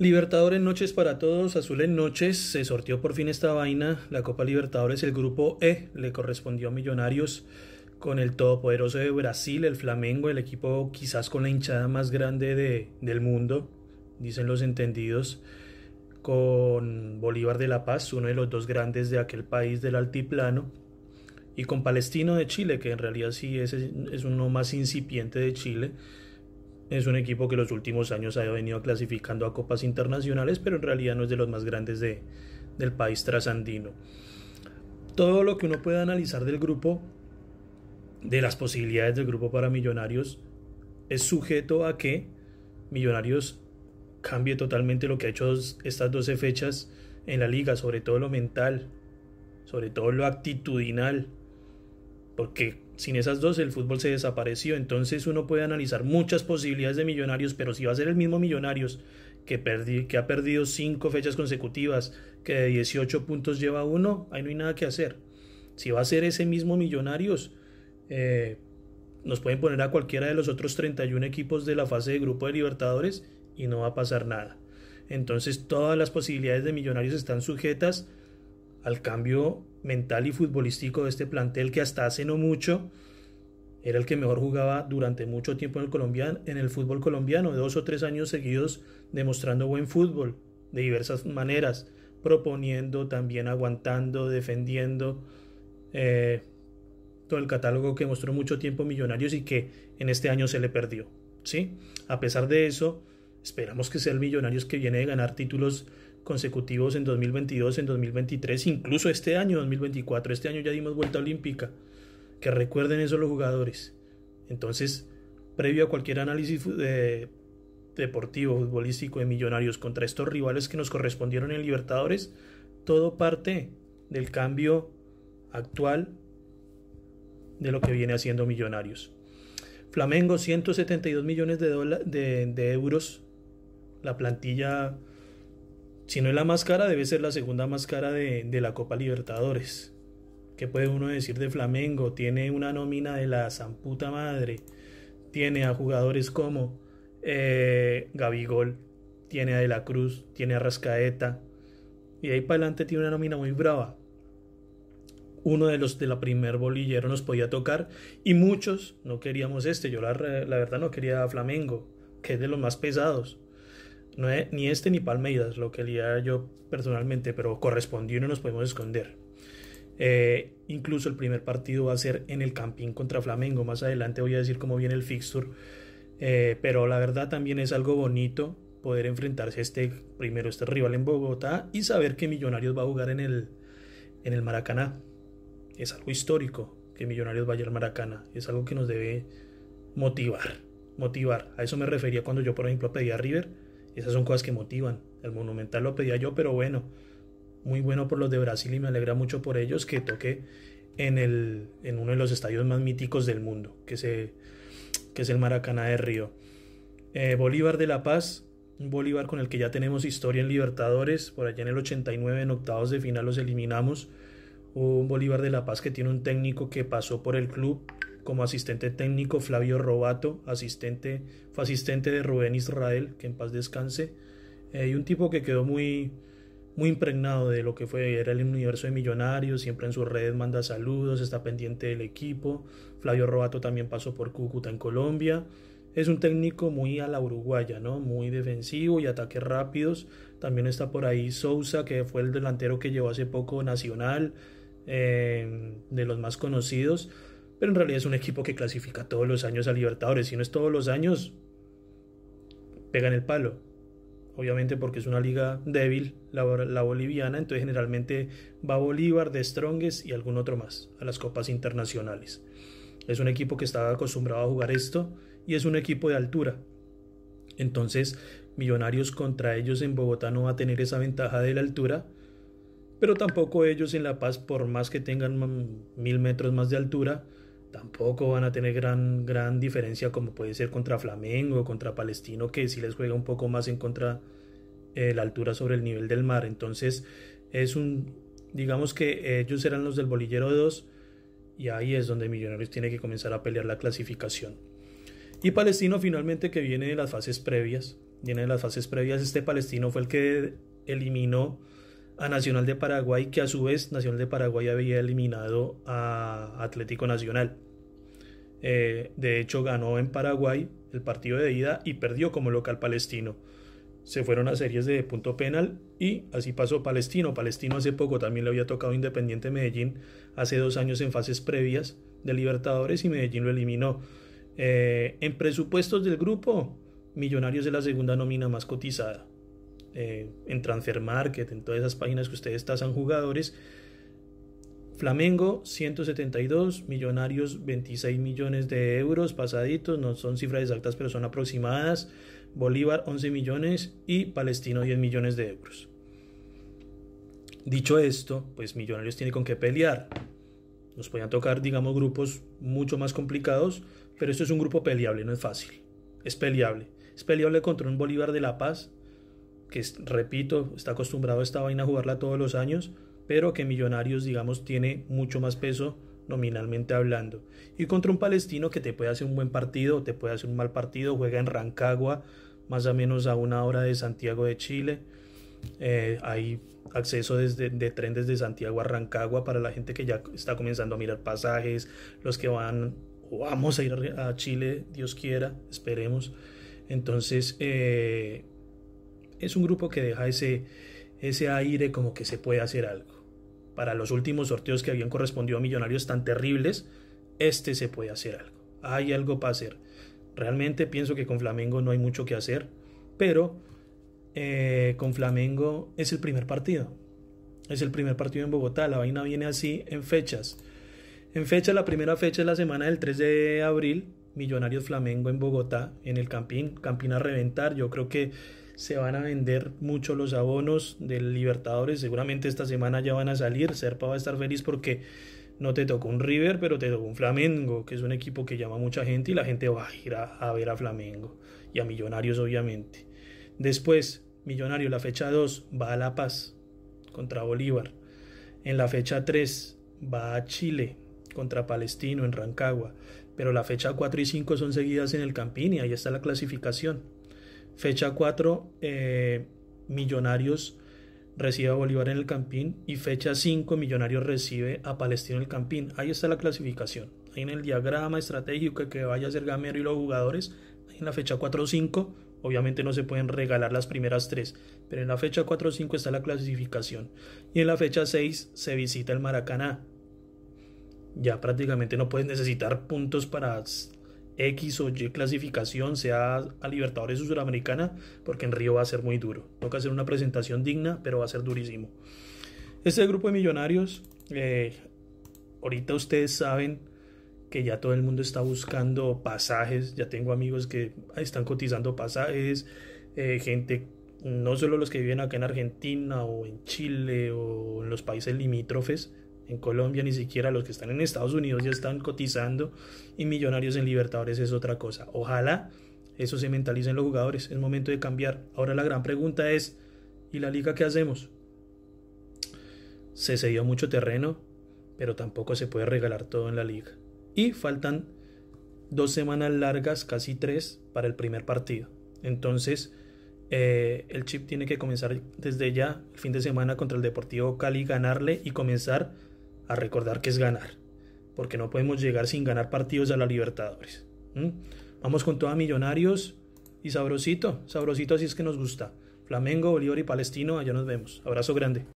Libertadores Noches para todos, Azul en Noches, se sortió por fin esta vaina, la Copa Libertadores, el grupo E le correspondió a Millonarios con el todopoderoso de Brasil, el Flamengo, el equipo quizás con la hinchada más grande de, del mundo, dicen los entendidos, con Bolívar de La Paz, uno de los dos grandes de aquel país del altiplano, y con Palestino de Chile, que en realidad sí es, es uno más incipiente de Chile, es un equipo que los últimos años ha venido clasificando a copas internacionales, pero en realidad no es de los más grandes de, del país trasandino. Todo lo que uno pueda analizar del grupo, de las posibilidades del grupo para Millonarios, es sujeto a que Millonarios cambie totalmente lo que ha hecho estas 12 fechas en la liga, sobre todo lo mental, sobre todo lo actitudinal, porque sin esas dos el fútbol se desapareció, entonces uno puede analizar muchas posibilidades de Millonarios, pero si va a ser el mismo Millonarios que, que ha perdido cinco fechas consecutivas, que de 18 puntos lleva uno, ahí no hay nada que hacer. Si va a ser ese mismo Millonarios, eh, nos pueden poner a cualquiera de los otros 31 equipos de la fase de grupo de Libertadores y no va a pasar nada. Entonces todas las posibilidades de Millonarios están sujetas al cambio mental y futbolístico de este plantel que hasta hace no mucho era el que mejor jugaba durante mucho tiempo en el, colombiano, en el fútbol colombiano, dos o tres años seguidos demostrando buen fútbol de diversas maneras, proponiendo, también aguantando, defendiendo eh, todo el catálogo que mostró mucho tiempo Millonarios y que en este año se le perdió. ¿sí? A pesar de eso, esperamos que sea el Millonarios que viene de ganar títulos consecutivos en 2022, en 2023, incluso este año 2024. Este año ya dimos vuelta olímpica. Que recuerden eso los jugadores. Entonces, previo a cualquier análisis de, eh, deportivo, futbolístico de Millonarios contra estos rivales que nos correspondieron en Libertadores, todo parte del cambio actual de lo que viene haciendo Millonarios. Flamengo, 172 millones de, de, de euros. La plantilla si no es la máscara, debe ser la segunda máscara de, la Copa Libertadores. ¿Qué puede uno decir de Flamengo? Tiene una nómina de la zamputa madre. Tiene a jugadores como eh, Gabigol, tiene a De la Cruz, tiene a Rascaeta. Y ahí para adelante tiene una nómina muy brava. Uno de los de la primer bolillero nos podía tocar y muchos no queríamos este. Yo la, la verdad no quería a Flamengo, que es de los más pesados. No es ni este ni Palmeiras lo que leía yo personalmente, pero correspondió y no nos podemos esconder. Eh, incluso el primer partido va a ser en el Campín contra Flamengo. Más adelante voy a decir cómo viene el fixture. Eh, pero la verdad también es algo bonito poder enfrentarse a este primero, este rival en Bogotá y saber que Millonarios va a jugar en el, en el Maracaná. Es algo histórico que Millonarios vaya al Maracaná. Es algo que nos debe motivar. Motivar. A eso me refería cuando yo, por ejemplo, pedí a River esas son cosas que motivan. El Monumental lo pedía yo, pero bueno, muy bueno por los de Brasil y me alegra mucho por ellos que toque en, el, en uno de los estadios más míticos del mundo, que, es el Maracaná de Río. Eh, Bolívar de La Paz, un Bolívar con el que ya tenemos historia en Libertadores, por allá en el 89 en octavos de final los eliminamos. Un Bolívar de La Paz que tiene un técnico que pasó por el club, como asistente técnico Flavio Robato, asistente, fue asistente de Rubén Israel, que en paz descanse, eh, y un tipo que quedó muy, muy impregnado de lo que fue era el universo de Millonarios, siempre en sus redes manda saludos, está pendiente del equipo. Flavio Robato también pasó por Cúcuta en Colombia. Es un técnico muy a la uruguaya, ¿no? Muy defensivo y ataques rápidos. También está por ahí Sousa, que fue el delantero que llevó hace poco Nacional, eh, de los más conocidos pero en realidad es un equipo que clasifica todos los años a Libertadores. Si no es todos los años, pegan el palo. Obviamente porque es una liga débil, la, boliviana, entonces generalmente va Bolívar, de Strongest y algún otro más a las copas internacionales. Es un equipo que está acostumbrado a jugar esto y es un equipo de altura. Entonces, Millonarios contra ellos en Bogotá no va a tener esa ventaja de la altura, pero tampoco ellos en La Paz, por más que tengan mil metros más de altura, tampoco van a tener gran, gran diferencia como puede ser contra Flamengo, o contra Palestino, que si les juega un poco más en contra eh, la altura sobre el nivel del mar. Entonces es un, digamos que ellos serán los del bolillero 2 y ahí es donde Millonarios tiene que comenzar a pelear la clasificación. Y Palestino finalmente que viene de las fases previas, viene de las fases previas, este Palestino fue el que eliminó a Nacional de Paraguay, que a su vez Nacional de Paraguay había eliminado a Atlético Nacional. Eh, de hecho, ganó en Paraguay el partido de ida y perdió como local palestino. Se fueron a series de punto penal y así pasó Palestino. Palestino hace poco también le había tocado Independiente Medellín hace dos años en fases previas de Libertadores y Medellín lo eliminó. Eh, en presupuestos del grupo, Millonarios es la segunda nómina más cotizada. Eh, en Transfer Market, en todas esas páginas que ustedes tasan jugadores. Flamengo 172, Millonarios 26 millones de euros pasaditos, no son cifras exactas pero son aproximadas, Bolívar 11 millones y Palestino 10 millones de euros. Dicho esto, pues Millonarios tiene con qué pelear. Nos podían tocar, digamos, grupos mucho más complicados, pero esto es un grupo peleable, no es fácil. Es peleable. Es peleable contra un Bolívar de La Paz, que repito, está acostumbrado a esta vaina a jugarla todos los años, pero que Millonarios, digamos, tiene mucho más peso nominalmente hablando. Y contra un palestino que te puede hacer un buen partido, te puede hacer un mal partido, juega en Rancagua, más o menos a una hora de Santiago de Chile. Eh, hay acceso desde, de tren desde Santiago a Rancagua para la gente que ya está comenzando a mirar pasajes, los que van vamos a ir a Chile, Dios quiera, esperemos. Entonces, eh, es un grupo que deja ese, ese aire como que se puede hacer algo. Para los últimos sorteos que habían correspondido a millonarios tan terribles, este se puede hacer algo. Hay algo para hacer. Realmente pienso que con Flamengo no hay mucho que hacer, pero eh, con Flamengo es el primer partido. Es el primer partido en Bogotá. La vaina viene así en fechas. En fecha, la primera fecha es la semana del 3 de abril. Millonarios Flamengo en Bogotá, en el Campín. Campín a reventar. Yo creo que se van a vender mucho los abonos del Libertadores. Seguramente esta semana ya van a salir. Serpa va a estar feliz porque no te tocó un River, pero te tocó un Flamengo, que es un equipo que llama a mucha gente y la gente va a ir a, ver a Flamengo y a Millonarios, obviamente. Después, Millonarios, la fecha 2 va a La Paz contra Bolívar. En la fecha 3 va a Chile contra Palestino en Rancagua. Pero la fecha 4 y 5 son seguidas en el Campini, y ahí está la clasificación. Fecha 4, eh, Millonarios recibe a Bolívar en el Campín. Y fecha 5, Millonarios recibe a Palestino en el Campín. Ahí está la clasificación. Ahí en el diagrama estratégico que vaya a ser Gamero y los jugadores, en la fecha 4 o 5, obviamente no se pueden regalar las primeras tres pero en la fecha 4 o 5 está la clasificación. Y en la fecha 6 se visita el Maracaná. Ya prácticamente no puedes necesitar puntos para X o Y clasificación, sea a Libertadores o Sudamericana, porque en Río va a ser muy duro. Toca hacer una presentación digna, pero va a ser durísimo. Este grupo de millonarios, eh, ahorita ustedes saben que ya todo el mundo está buscando pasajes, ya tengo amigos que están cotizando pasajes, eh, gente, no solo los que viven acá en Argentina o en Chile o en los países limítrofes, en Colombia, ni siquiera los que están en Estados Unidos ya están cotizando y Millonarios en Libertadores es otra cosa. Ojalá eso se mentalice en los jugadores, es momento de cambiar. Ahora la gran pregunta es, ¿y la liga qué hacemos? Se cedió mucho terreno, pero tampoco se puede regalar todo en la liga. Y faltan dos semanas largas, casi tres, para el primer partido. Entonces, eh, el chip tiene que comenzar desde ya, el fin de semana contra el Deportivo Cali, ganarle y comenzar a recordar que es ganar, porque no podemos llegar sin ganar partidos a la Libertadores. Vamos con toda Millonarios y Sabrosito, Sabrosito así es que nos gusta. Flamengo, Bolívar y Palestino, allá nos vemos. Abrazo grande.